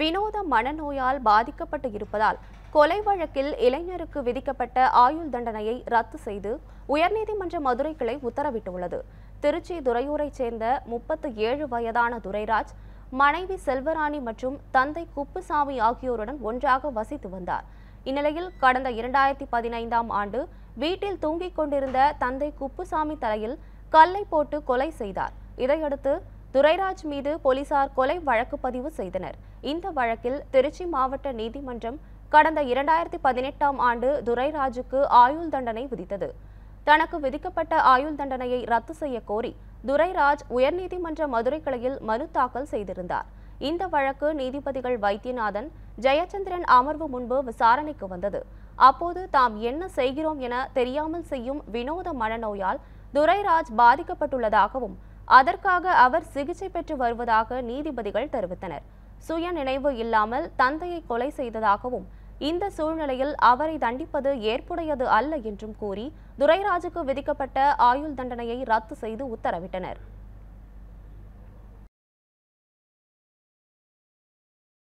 வினோத மனநோயால் பாதிக்கப்பட்டு இருப்பதால் கொலை வழக்கில் இளைஞருக்கு விதிக்கப்பட்ட ஆயுள் தண்டனையை ரத்து செய்து உயர்நீதிமன்ற மதுரை கிளை உத்தரவிட்டுள்ளது திருச்சி துறையூரைச் சேர்ந்த முப்பத்து ஏழு வயதான துரைராஜ் மனைவி செல்வராணி மற்றும் தந்தை குப்புசாமி ஆகியோருடன் ஒன்றாக வசித்து வந்தார் இந்நிலையில் கடந்த இரண்டாயிரத்தி பதினைந்தாம் ஆண்டு வீட்டில் தூங்கிக் கொண்டிருந்த தந்தை குப்புசாமி தலையில் கல்லை போட்டு கொலை செய்தார் இதையடுத்து துரைராஜ் மீது போலீசார் கொலை வழக்கு பதிவு செய்தனர் இந்த வழக்கில் திருச்சி மாவட்ட நீதிமன்றம் கடந்த இரண்டாயிரத்தி பதினெட்டாம் ஆண்டு துரைராஜுக்கு ஆயுள் தண்டனை விதித்தது தனக்கு விதிக்கப்பட்ட ஆயுள் தண்டனையை ரத்து செய்ய கோரி துரைராஜ் உயர்நீதிமன்ற மதுரை கிளையில் மனு தாக்கல் செய்திருந்தார் இந்த வழக்கு நீதிபதிகள் வைத்தியநாதன் ஜெயச்சந்திரன் அமர்வு முன்பு விசாரணைக்கு வந்தது அப்போது தாம் என்ன செய்கிறோம் என தெரியாமல் செய்யும் வினோத மனநோயால் துரைராஜ் பாதிக்கப்பட்டுள்ளதாகவும் அதற்காக அவர் சிகிச்சை பெற்று வருவதாக நீதிபதிகள் தெரிவித்தனர் சுய நினைவு இல்லாமல் தந்தையை கொலை செய்ததாகவும் இந்த சூழ்நிலையில் அவரை தண்டிப்பது ஏற்புடையது அல்ல என்றும் கூறி துரைராஜுக்கு விதிக்கப்பட்ட ஆயுள் தண்டனையை ரத்து செய்து உத்தரவிட்டனர்